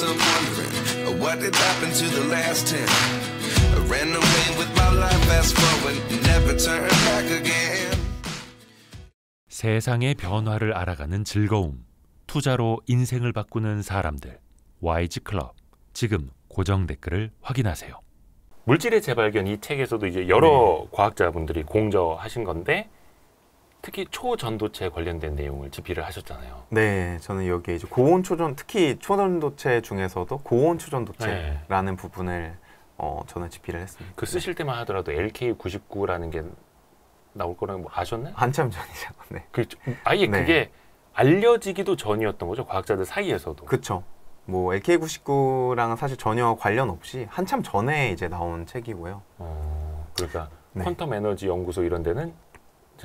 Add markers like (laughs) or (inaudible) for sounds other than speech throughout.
guess I'm wondering what did happen to the last ten. I ran away with my life, fast forward, never turn back again. 세상의 변화를 알아가는 즐거움. 투자로 인생을 바꾸는 사람들. YG 클럽. 지금 고정 댓글을 확인하세요. 물질의 재발견 이 책에서도 이제 여러 네. 과학자분들이 공저하신 건데 특히 초전도체에 관련된 내용을 집필을 하셨잖아요. 네, 저는 여기에 이제 고온 초전 특히 초전도체 중에서도 고온 초전도체라는 네. 부분을 어, 저는 집필을 했습니다. 그 쓰실 때만 하더라도 LK99라는 게 나올 거라는 뭐 아셨나요? 한참 전이죠. (laughs) 네. 그 아예 네. 그게 알려지기도 전이었던 거죠. 과학자들 사이에서도. 그렇죠. 뭐 LK99랑 사실 전혀 관련 없이 한참 전에 이제 나온 책이고요. 어, 그러니까 네. 퀀텀 에너지 연구소 이런 데는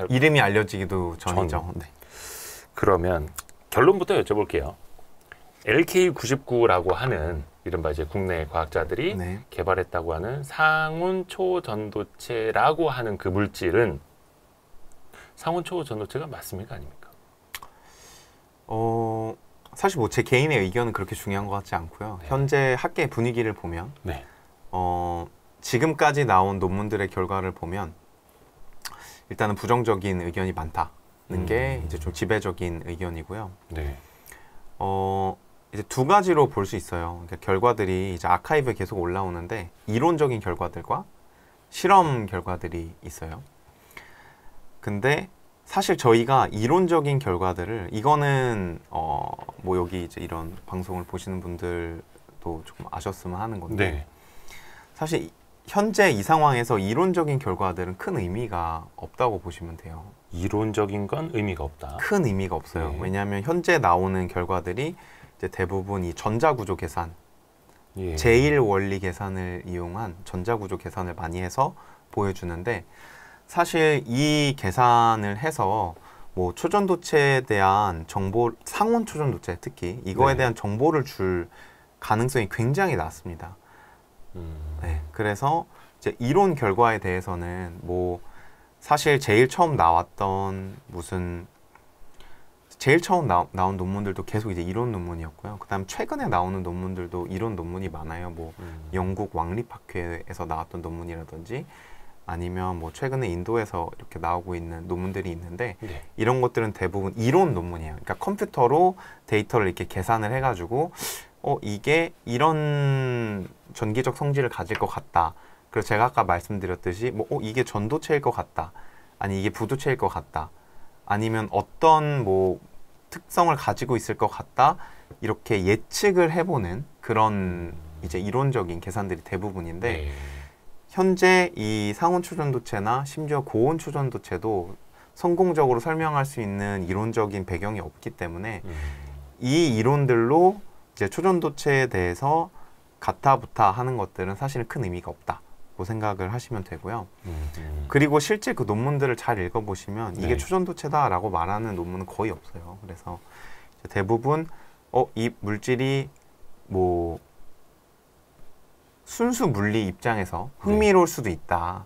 이름이 알려지기도 전이죠. 전. 네. 그러면 결론부터 여쭤볼게요. LK99라고 하는 이른바 이제 국내 과학자들이 네. 개발했다고 하는 상온 초전도체라고 하는 그 물질은 상온 초전도체가 맞습니까 아닙니까? 어 사실 뭐제 개인의 의견은 그렇게 중요한 것 같지 않고요. 네. 현재 학계 분위기를 보면 네. 어 지금까지 나온 논문들의 결과를 보면 일단은 부정적인 의견이 많다는 음. 게 이제 좀 지배적인 의견이고요. 네. 어, 이제 두 가지로 볼 수 있어요. 그러니까 결과들이 이제 아카이브에 계속 올라오는데 이론적인 결과들과 실험 결과들이 있어요. 근데 사실 저희가 이론적인 결과들을 이거는 어뭐 여기 이제 이런 방송을 보시는 분들도 조금 아셨으면 하는 건데 네. 사실 현재 이 상황에서 이론적인 결과들은 큰 의미가 없다고 보시면 돼요. 이론적인 건 의미가 없다. 큰 의미가 없어요. 네. 왜냐하면 현재 나오는 결과들이 이제 대부분 이 전자구조 계산, 예. 제일 원리 계산을 이용한 전자구조 계산을 많이 해서 보여주는데 사실 이 계산을 해서 뭐 초전도체에 대한 정보, 상온 초전도체 특히 이거에 네. 대한 정보를 줄 가능성이 굉장히 낮습니다. 음. 네, 그래서 이제 이론 결과에 대해서는 뭐 사실 제일 처음 나왔던 무슨 제일 처음 나, 온 논문들도 계속 이제 이론 논문이었고요. 그다음 최근에 나오는 논문들도 이론 논문이 많아요. 뭐 음. 영국 왕립학회에서 나왔던 논문이라든지 아니면 뭐 최근에 인도에서 이렇게 나오고 있는 논문들이 있는데 네. 이런 것들은 대부분 이론 논문이에요. 그러니까 컴퓨터로 데이터를 이렇게 계산을 해가지고 어 이게 이런 전기적 성질을 가질 것 같다. 그래서 제가 아까 말씀드렸듯이 뭐 어, 이게 전도체일 것 같다. 아니 이게 부도체일 것 같다. 아니면 어떤 뭐 특성을 가지고 있을 것 같다. 이렇게 예측을 해보는 그런 이제 이론적인 계산들이 대부분인데 네. 현재 이 상온 초전도체나 심지어 고온 초전도체도 성공적으로 설명할 수 있는 이론적인 배경이 없기 때문에 음. 이 이론들로 이제 초전도체에 대해서 같아 부아 하는 것들은 사실은 큰 의미가 없다고 생각을 하시면 되고요. 음, 음. 그리고 실제 그 논문들을 잘 읽어보시면 이게 네. 초전도체다라고 말하는 논문은 거의 없어요. 그래서 대부분 어, 이 물질이 뭐 순수 물리 입장에서 흥미로울 네. 수도 있다.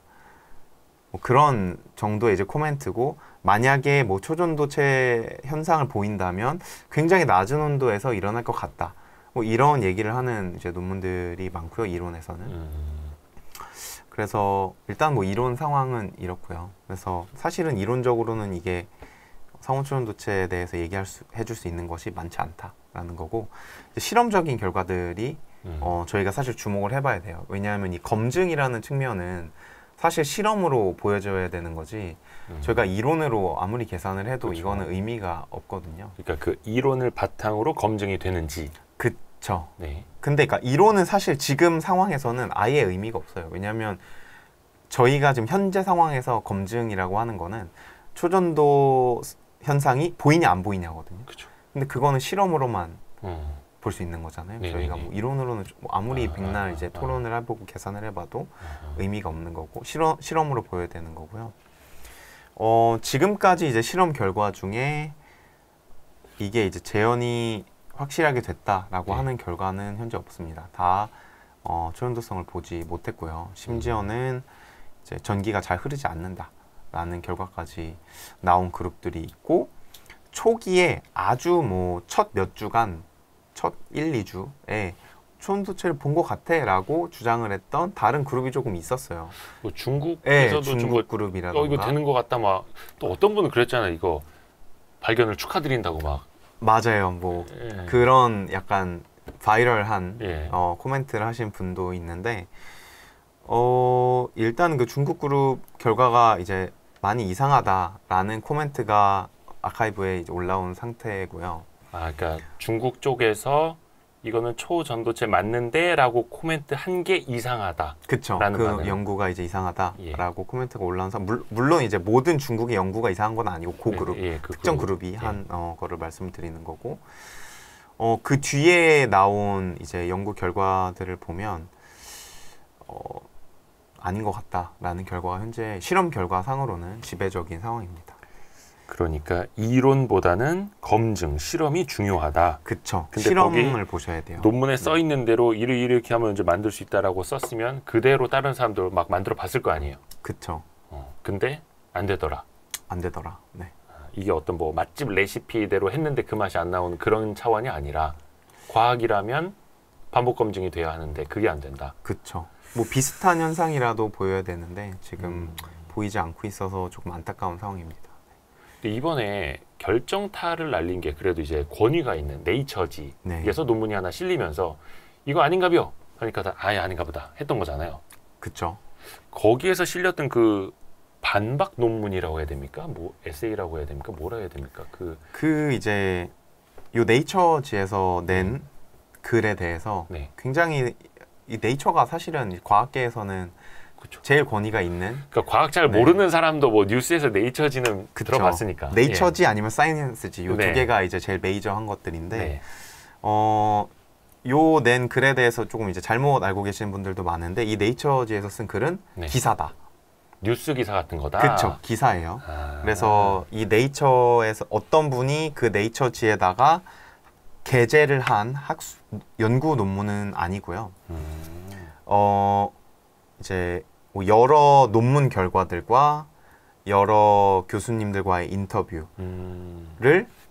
뭐 그런 정도의 이제 코멘트고 만약에 뭐 초전도체 현상을 보인다면 굉장히 낮은 온도에서 일어날 것 같다. 뭐 이런 얘기를 하는 이제 논문들이 많고요 이론에서는 음. 그래서 일단 뭐 이론 상황은 이렇고요 그래서 사실은 이론적으로는 이게 상온출연 도체에 대해서 얘기할 수 해 줄 수 있는 것이 많지 않다라는 거고 실험적인 결과들이 음. 어, 저희가 사실 주목을 해봐야 돼요 왜냐하면 이 검증이라는 측면은 사실 실험으로 보여줘야 되는 거지 음. 저희가 이론으로 아무리 계산을 해도 그렇죠. 이거는 의미가 없거든요. 그러니까 그 이론을 바탕으로 검증이 되는지 그렇죠. 네. 근데 그러니까 이론은 사실 지금 상황에서는 아예 의미가 없어요. 왜냐하면 저희가 지금 현재 상황에서 검증이라고 하는 거는 초전도 현상이 보이냐 안 보이냐거든요. 그렇죠. 근데 그거는 실험으로만 음. 어. 볼수 있는 거잖아요. 네네네. 저희가 네, 네. 뭐 이론으로는 뭐 아무리 아, 백날 아, 이제 아. 토론을 해보고 계산을 해봐도 아, 의미가 없는 거고 실험 실험으로 보여야 되는 거고요. 어 지금까지 이제 실험 결과 중에 이게 이제 재현이 확실하게 됐다라고 네. 하는 결과는 현재 없습니다. 다 어, 초연도성을 보지 못했고요. 심지어는 이제 전기가 잘 흐르지 않는다라는 결과까지 나온 그룹들이 있고 초기에 아주 뭐 첫 몇 주간 첫 1, 2주에 초음소체를 본 것 같아라고 주장을 했던 다른 그룹이 조금 있었어요. 뭐 중국에서도 네, 중국 그룹이라던가 어, 이거 되는 것 같다 막 또 어떤 분은 그랬잖아요. 이거 발견을 축하드린다고 막 맞아요. 뭐 예. 그런 약간 바이럴한 예. 어, 코멘트를 하신 분도 있는데 어, 일단 그 중국 그룹 결과가 이제 많이 이상하다라는 코멘트가 아카이브에 올라온 상태고요. 아, 그러니까 중국 쪽에서 이거는 초전도체 맞는데라고 코멘트 한 게 이상하다. 그쵸. 그 말은. 연구가 이제 이상하다라고 예. 코멘트가 올라온 사 물, 물론 이제 모든 중국의 연구가 이상한 건 아니고 그 그룹 예, 예, 그 특정 그룹. 이한 예. 어, 거를 말씀드리는 거고 어, 그 뒤에 나온 이제 연구 결과들을 보면 어, 아닌 것 같다라는 결과가 현재 실험 결과상으로는 지배적인 상황입니다. 그러니까 이론보다는 검증, 실험이 중요하다. 그쵸. 근데 실험을 보셔야 돼요. 논문에 써 네. 있는 대로 이를 이렇게 하면 이제 만들 수 있다라고 썼으면 그대로 다른 사람들 막 만들어 봤을 거 아니에요. 그쵸. 어, 근데 안 되더라. 안 되더라. 네. 아, 이게 어떤 뭐 맛집 레시피대로 했는데 그 맛이 안 나오는 그런 차원이 아니라 과학이라면 반복 검증이 돼야 하는데 그게 안 된다. 그쵸. 뭐 비슷한 현상이라도 보여야 되는데 지금 음. 보이지 않고 있어서 조금 안타까운 상황입니다. 근데 이번에 결정타를 날린 게 그래도 이제 권위가 있는 네이처지에서 네. 논문이 하나 실리면서 이거 아닌가벼 하니까 다 아예 아닌가 보다 했던 거잖아요. 그렇죠. 거기에서 실렸던 그 반박 논문이라고 해야 됩니까? 뭐 에세이라고 해야 됩니까? 뭐라 해야 됩니까? 그그 그 이제 요 네이처지에서 낸 네. 글에 대해서 네. 굉장히 이 네이처가 사실은 과학계에서는 그쵸. 제일 권위가 있는. 그러니까 과학 잘 네. 모르는 사람도 뭐 뉴스에서 네이처지는 그쵸. 들어봤으니까. 네이처지 예. 아니면 사이언스지 요두 네. 개가 이제 제일 메이저한 것들인데 네. 어요 낸 글에 대해서 조금 이제 잘못 알고 계시는 분들도 많은데 이 네이처지에서 쓴 글은 네. 기사다. 뉴스 기사 같은 거다. 그렇죠. 기사예요. 아. 그래서 이 네이처에서 어떤 분이 그 네이처지에다가 게재를 한 학수 연구 논문은 아니고요. 음. 어 이제 뭐 여러 논문 결과들과 여러 교수님들과의 인터뷰를 음.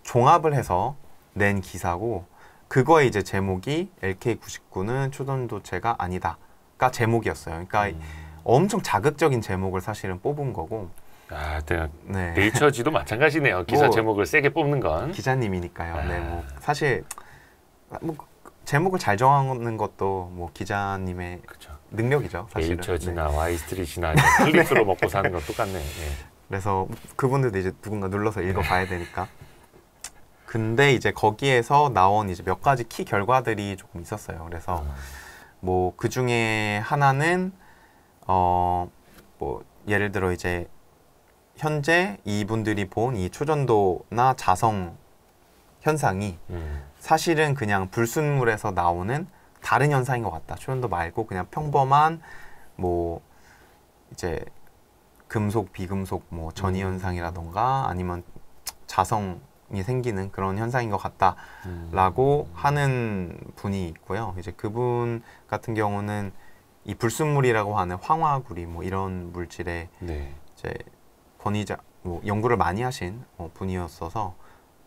종합을 해서 낸 기사고 그거에 이제 제목이 LK99는 초전도체가 아니다가 제목이었어요. 그러니까 음. 엄청 자극적인 제목을 사실은 뽑은 거고 아, 네. 네. 네이처지도 마찬가지네요. 기사 뭐, 제목을 세게 뽑는 건 기자님이니까요. 네, 아. 네, 뭐 사실 뭐 제목을 잘 정하는 것도 뭐 기자님의 그쵸. 능력이죠. 예, 사실은. 일처지나 네. 와이스트리트나 클립스로 (laughs) 네. 먹고 사는 건 똑같네. 네. 예. 그래서 그분들도 이제 누군가 눌러서 읽어봐야 되니까. 근데 이제 거기에서 나온 이제 몇 가지 키 결과들이 조금 있었어요. 그래서 음. 아. 뭐그 중에 하나는 어 뭐 예를 들어 이제 현재 이분들이 본 이 초전도나 자성 현상이 음. 사실은 그냥 불순물에서 나오는 다른 현상인 것 같다. 초연도 말고 그냥 평범한 뭐 이제 금속 비금속 뭐 전이 음. 현상이라던가 아니면 자성이 생기는 그런 현상인 것 같다라고 음. 하는 분이 있고요. 이제 그분 같은 경우는 이 불순물이라고 하는 황화구리 뭐 이런 물질에 네. 이제 권위자 뭐 연구를 많이 하신 어, 분이었어서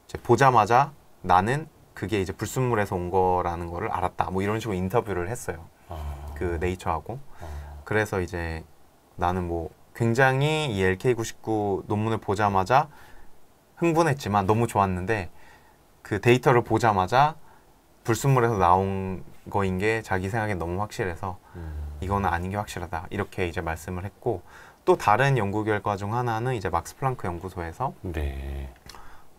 이제 보자마자 나는 그게 이제 불순물에서 온 거라는 거를 알았다. 뭐 이런 식으로 인터뷰를 했어요. 아. 그 네이처하고. 아. 그래서 이제 나는 뭐 굉장히 이 LK99 논문을 보자마자 흥분했지만 너무 좋았는데 그 데이터를 보자마자 불순물에서 나온 거인 게 자기 생각에 너무 확실해서 음. 이거는 아닌 게 확실하다 이렇게 이제 말씀을 했고 또 다른 연구 결과 중 하나는 이제 막스 플랑크 연구소에서 네.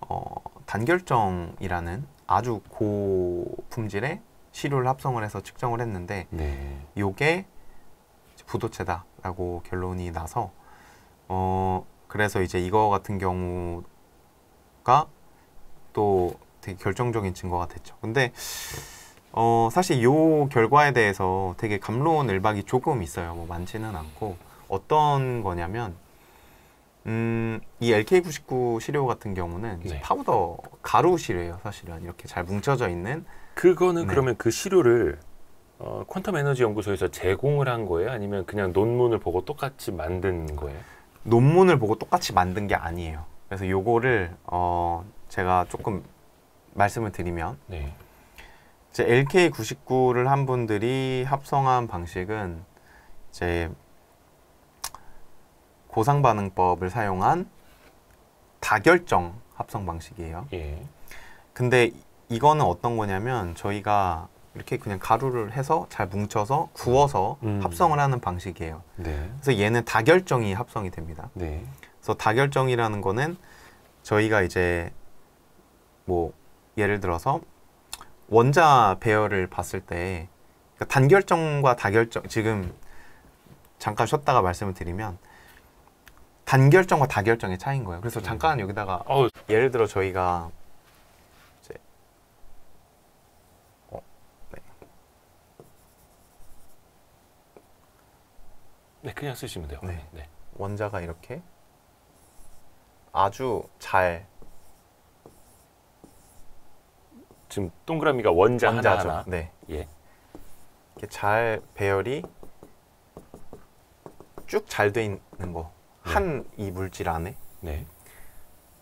어, 단결정이라는 아주 고품질의 시료를 합성을 해서 측정을 했는데 네. 요게 부도체다라고 결론이 나서 어 그래서 이제 이거 같은 경우가 또 되게 결정적인 증거가 됐죠. 근데 어 사실 요 결과에 대해서 되게 감론을박이 조금 있어요. 뭐 많지는 않고 어떤 거냐면 음, 이 LK99 시료 같은 경우는 네. 파우더 가루 시료예요, 사실은. 이렇게 잘 뭉쳐져 있는. 그거는 네. 그러면 그 시료를 어, 퀀텀 에너지 연구소에서 제공을 한 거예요? 아니면 그냥 논문을 보고 똑같이 만든 거예요? 논문을 보고 똑같이 만든 게 아니에요. 그래서 요거를 어, 제가 조금 말씀을 드리면 네. 이제 LK99를 한 분들이 합성한 방식은 이제 고상 반응법을 사용한 다결정 합성 방식이에요. 예. 근데 이거는 어떤 거냐면 저희가 이렇게 그냥 가루를 해서 잘 뭉쳐서 구워서 음. 음. 합성을 하는 방식이에요. 네. 그래서 얘는 다결정이 합성이 됩니다. 네. 그래서 다결정이라는 거는 저희가 이제 뭐 예를 들어서 원자 배열을 봤을 때 그러니까 단결정과 다결정 지금 잠깐 쉬었다가 말씀을 드리면 단결정과 다결정의 차이인 거예요. 그래서 음. 잠깐 여기다가 어. 예를 들어 저희가 이제 어, 네. 네, 그냥 쓰시면 돼요. 네. 네. 원자가 이렇게 아주 잘 지금 동그라미가 원자 원자죠. 하나 하나. 네. 예. 이렇게 잘 배열이 쭉 잘 돼 있는 거. 네. 한이 물질 안에 네.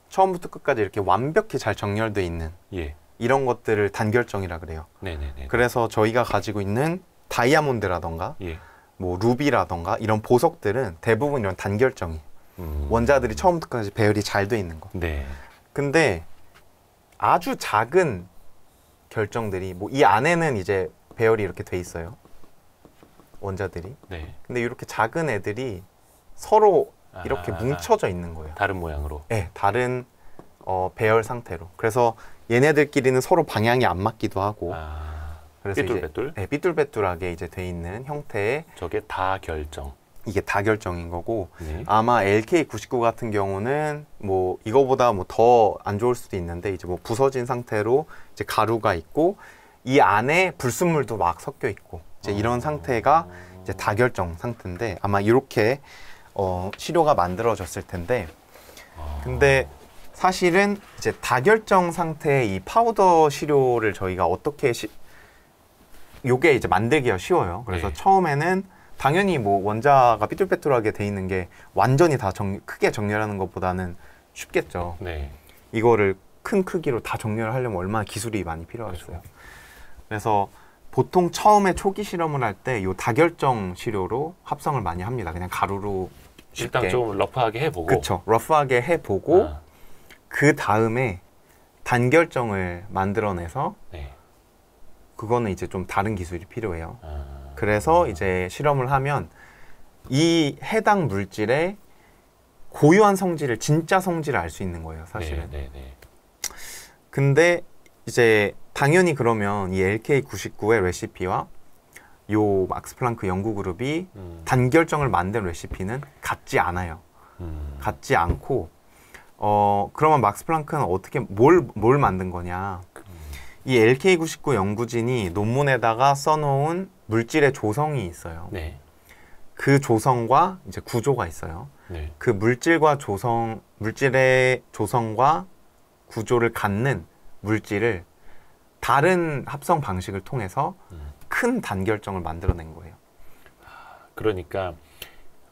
처음부터 끝까지 이렇게 완벽히 잘 정렬돼 있는 예. 이런 것들을 단결정이라 그래요. 네네네. 네, 네. 그래서 저희가 가지고 있는 다이아몬드라던가 예. 뭐 루비라던가 이런 보석들은 대부분 이런 단결정이 음. 원자들이 처음부터까지 배열이 잘 돼 있는 거. 네. 근데 아주 작은 결정들이 뭐 이 안에는 이제 배열이 이렇게 돼 있어요. 원자들이. 네. 근데 이렇게 작은 애들이 서로 이렇게 아, 아, 아, 뭉쳐져 있는 거예요. 다른 모양으로. 네, 다른 어, 배열 상태로. 그래서 얘네들끼리는 서로 방향이 안 맞기도 하고. 아, 그래서 삐뚤빼뚤. 이제, 네, 삐뚤빼뚤하게 이제 돼 있는 형태의 저게 다 결정. 이게 다 결정인 거고 네. 아마 LK99 같은 경우는 뭐 이거보다 뭐 더 안 좋을 수도 있는데 이제 뭐 부서진 상태로 이제 가루가 있고 이 안에 불순물도 막 섞여 있고 이제 이런 아. 상태가 이제 다결정 상태인데 아마 이렇게 어, 시료가 만들어졌을 텐데 아. 근데 사실은 이제 다결정 상태의 이 파우더 시료를 저희가 어떻게 시, 요게 이제 만들기가 쉬워요. 그래서 네. 처음에는 당연히 뭐 원자가 삐뚤빼뚤하게 돼 있는 게 완전히 다 정, 크게 정렬하는 것보다는 쉽겠죠. 네. 이거를 큰 크기로 다 정렬하려면 얼마나 기술이 많이 필요하겠어요. 그렇죠. 그래서 보통 처음에 초기 실험을 할 때 이 다결정 시료로 합성을 많이 합니다. 그냥 가루로 쉽게. 일단 좀 러프하게 해보고. 그렇죠. 러프하게 해보고 아. 그 다음에 단결정을 만들어내서 네. 그거는 이제 좀 다른 기술이 필요해요. 아. 그래서 이제 실험을 하면 이 해당 물질의 고유한 성질을 진짜 성질을 알 수 있는 거예요, 사실은. 네, 네, 네. 근데 이제 당연히 그러면 이 LK99의 레시피와 요 막스 플랑크 연구 그룹이 음. 단결정을 만든 레시피는 같지 않아요. 음. 같지 않고 어 그러면 막스 플랑크는 어떻게 뭘뭘 뭘 만든 거냐? 음. 이 LK99 연구진이 논문에다가 써놓은 물질의 조성이 있어요. 네. 그 조성과 이제 구조가 있어요. 네. 그 물질과 조성 물질의 조성과 구조를 갖는 물질을 다른 합성 방식을 통해서 큰 단결정을 만들어낸 거예요. 그러니까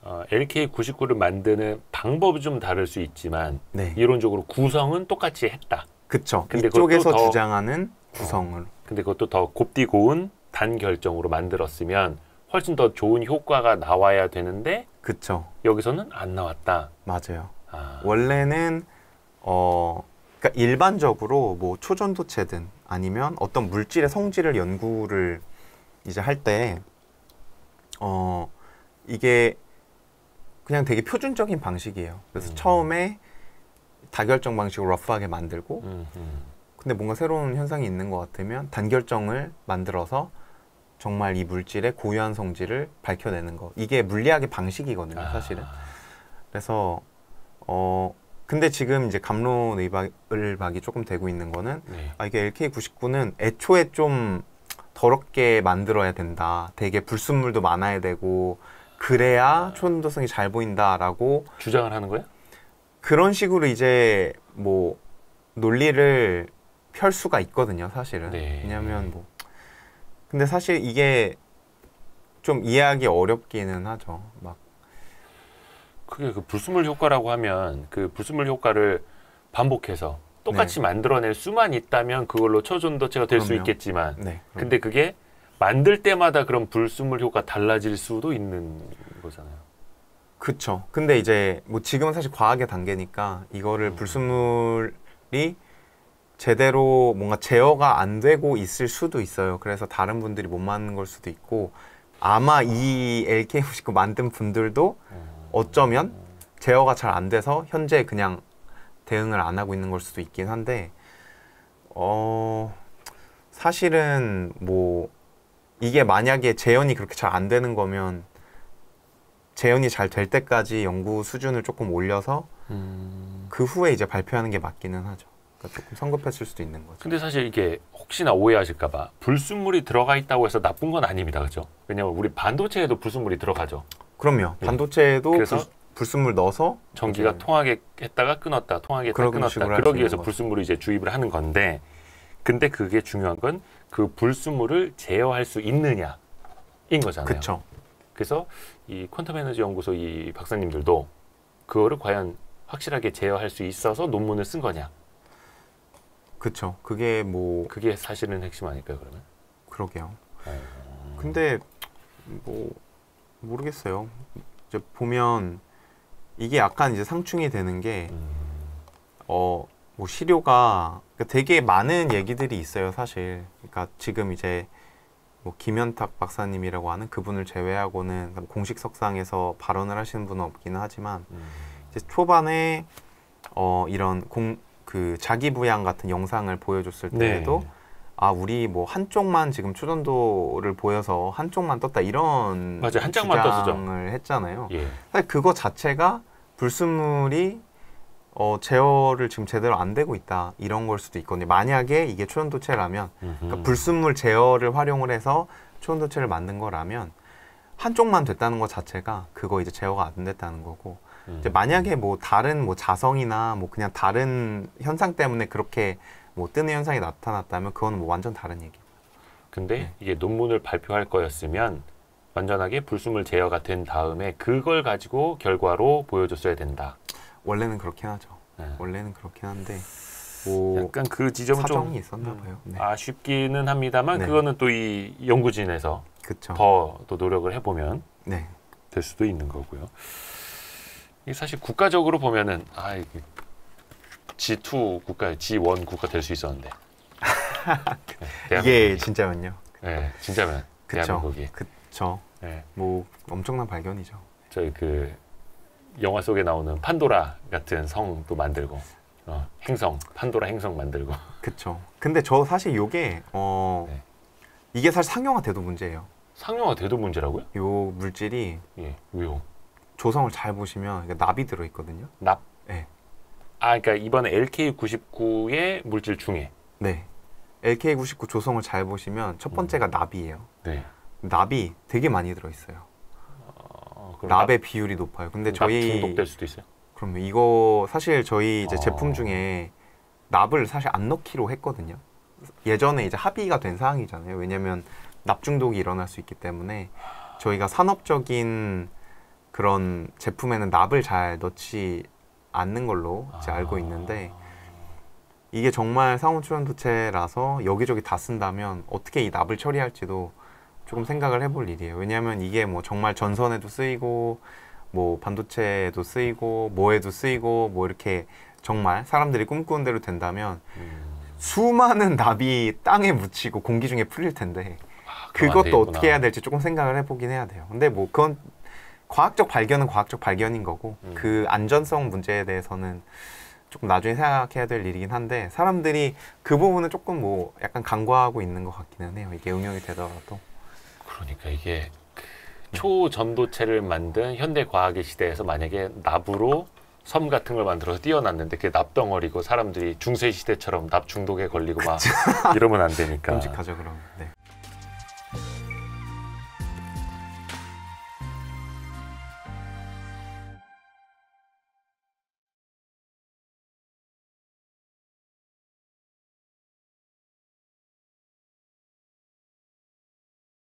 어, LK99를 만드는 방법이 좀 다를 수 있지만 네. 이론적으로 구성은 똑같이 했다. 그쵸. 근 이쪽에서 주장하는 어. 구성을. 어, 근데 그것도 더 곱디고운 단결정으로 만들었으면 훨씬 더 좋은 효과가 나와야 되는데 그쵸. 여기서는 안 나왔다. 맞아요. 아. 원래는 어, 그러니까 일반적으로 뭐 초전도체든 아니면 어떤 물질의 성질을 연구를 이제 할 때 어 이게 그냥 되게 표준적인 방식이에요. 그래서 음. 처음에 다결정 방식으로 러프하게 만들고 음, 음. 근데 뭔가 새로운 현상이 있는 것 같으면 단결정을 만들어서 정말 이 물질의 고유한 성질을 밝혀내는 거 이게 물리학의 방식이거든요 사실은 아. 그래서 어 근데 지금 이제 감론 의박을 박이 조금 되고 있는 거는 네. 아 이게 LK99는 애초에 좀 더럽게 만들어야 된다. 되게 불순물도 많아야 되고 그래야 초전도성이 아. 잘 보인다라고 주장을 하는 거예요? 그런 식으로 이제 뭐 논리를 펼 수가 있거든요, 사실은. 네. 왜냐면뭐 근데 사실 이게 좀 이해하기 어렵기는 하죠. 막 그게 그 불순물 효과라고 하면 그 불순물 효과를 반복해서 똑같이 네. 만들어낼 수만 있다면 그걸로 초존도체가될 수 있겠지만 네, 근데 그게 만들 때마다 그런 불순물 효과 달라질 수도 있는 거잖아요. 그렇죠. 근데 이제 뭐 지금은 사실 과학의 단계니까 이거를 음. 불순물이 제대로 뭔가 제어가 안 되고 있을 수도 있어요. 그래서 다른 분들이 못 맞는 걸 수도 있고 아마 이 LK59 만든 분들도 음. 어쩌면 제어가 잘 안 돼서 현재 그냥 대응을 안 하고 있는 걸 수도 있긴 한데 어 사실은 뭐 이게 만약에 재현이 그렇게 잘 안 되는 거면 재현이 잘 될 때까지 연구 수준을 조금 올려서 음... 그 후에 이제 발표하는 게 맞기는 하죠. 그러니까 조금 성급했을 수도 있는 거죠. 근데 사실 이게 혹시나 오해하실까봐 불순물이 들어가 있다고 해서 나쁜 건 아닙니다, 그렇죠? 왜냐면 하 우리 반도체에도 불순물이 들어가죠. 그럼요. 네. 반도체에도 그래서 불, 불순물 넣어서 전기가 이제... 통하게 했다가 끊었다, 통하게 했다가 끊었다. 그러기 위해서 불순물을 이제 주입을 하는 건데 근데 그게 중요한 건 그 불순물을 제어할 수 있느냐인 거잖아요. 그렇 그래서 이 퀀텀 에너지 연구소 이 박사님들도 그거를 과연 확실하게 제어할 수 있어서 논문을 쓴 거냐. 그렇죠. 그게 뭐 그게 사실은 핵심 아닐까요, 그러면? 그러게요. 어... 근데 뭐 모르겠어요. 이제 보면 이게 약간 이제 상충이 되는 게어뭐 음. 시료가 그러니까 되게 많은 얘기들이 있어요 사실. 그러니까 지금 이제 뭐 김현탁 박사님이라고 하는 그분을 제외하고는 뭐 공식 석상에서 발언을 하시는 분은 없기는 하지만 음. 이제 초반에 어 이런 공 그 자기 부양 같은 영상을 보여줬을 네. 때에도 네. 아 우리 뭐 한쪽만 지금 추전도를 보여서 한쪽만 떴다 이런 맞아 한 장만 떴을 했잖아요. 예. 사실 그거 자체가 불순물이 어, 제어를 지금 제대로 안 되고 있다 이런 걸 수도 있거든요. 만약에 이게 초연도체라면 그러니까 불순물 제어를 활용을 해서 초연도체를 만든 거라면 한쪽만 됐다는 것 자체가 그거 이제 제어가 안 됐다는 거고 음. 이제 만약에 뭐 다른 뭐 자성이나 뭐 그냥 다른 현상 때문에 그렇게 뭐 뜨는 현상이 나타났다면 그건 뭐 완전 다른 얘기. 근데 네. 이게 논문을 발표할 거였으면 완전하게 불순물 제어가 된 다음에 그걸 가지고 결과로 보여줬어야 된다. 원래는 그렇긴 하죠. 네. 원래는 그렇긴 한데 뭐 약간 그 지점은 좀 있었나 음, 봐요. 네. 아쉽기는 합니다만 네. 그거는 또 이 연구진에서 더또 노력을 해보면 네. 될 수도 있는 거고요. 사실 국가적으로 보면은 아 이게 G2 국가, G1 국가 될 수 있었는데. (laughs) 네, 이게 진짜면요. 네, 진짜면 그쵸, 대한민국이. 그렇 네. 뭐 엄청난 발견이죠. 저희 그 영화 속에 나오는 판도라 같은 성도 만들고 어, 행성, 판도라 행성 만들고. 그렇 근데 저 사실 요게 어 네. 이게 사실 상용화돼도 문제예요. 상용화돼도 문제라고요? 요 물질이 예, 왜요? 조성을 잘 보시면 나비 들어 있거든요. 납 아, 그러니까 이번에 LK99의 물질 중에. 네. LK99 조성을 잘 보시면 첫 번째가 음. 납이에요. 네. 납이 되게 많이 들어있어요. 어, 납의 납... 비율이 높아요. 근데 저희 중독될 수도 있어요. 그럼면 이거 사실 저희 이제 어... 제품 중에 납을 사실 안 넣기로 했거든요. 예전에 이제 합의가 된 사항이잖아요. 왜냐하면 납 중독이 일어날 수 있기 때문에 저희가 산업적인 그런 제품에는 납을 잘 넣지 않는 걸로 아. 알고 있는데 이게 정말 상호출연부채라서 여기저기 다 쓴다면 어떻게 이 납을 처리할지도 조금 생각을 해볼 일이에요. 왜냐하면 이게 뭐 정말 전선에도 쓰이고 뭐 반도체에도 쓰이고 뭐에도 쓰이고 뭐 이렇게 정말 사람들이 꿈꾸는 대로 된다면 음. 수많은 납이 땅에 묻히고 공기 중에 풀릴 텐데 아, 그것도 어떻게 해야 될지 조금 생각을 해보긴 해야 돼요. 근데 뭐 그건 과학적 발견은 과학적 발견인 거고 음. 그 안전성 문제에 대해서는 조금 나중에 생각해야 될 일이긴 한데 사람들이 그 부분은 조금 뭐 약간 간과하고 있는 것 같기는 해요. 이게 응용이 되더라도. 그러니까 이게 그 초전도체를 만든 현대 과학의 시대에서 만약에 납으로 섬 같은 걸 만들어서 띄어놨는데 그게 납덩어리고 사람들이 중세 시대처럼 납 중독에 걸리고 그쵸? 막 이러면 안 되니까. (laughs) 끔찍하죠 그럼. 네.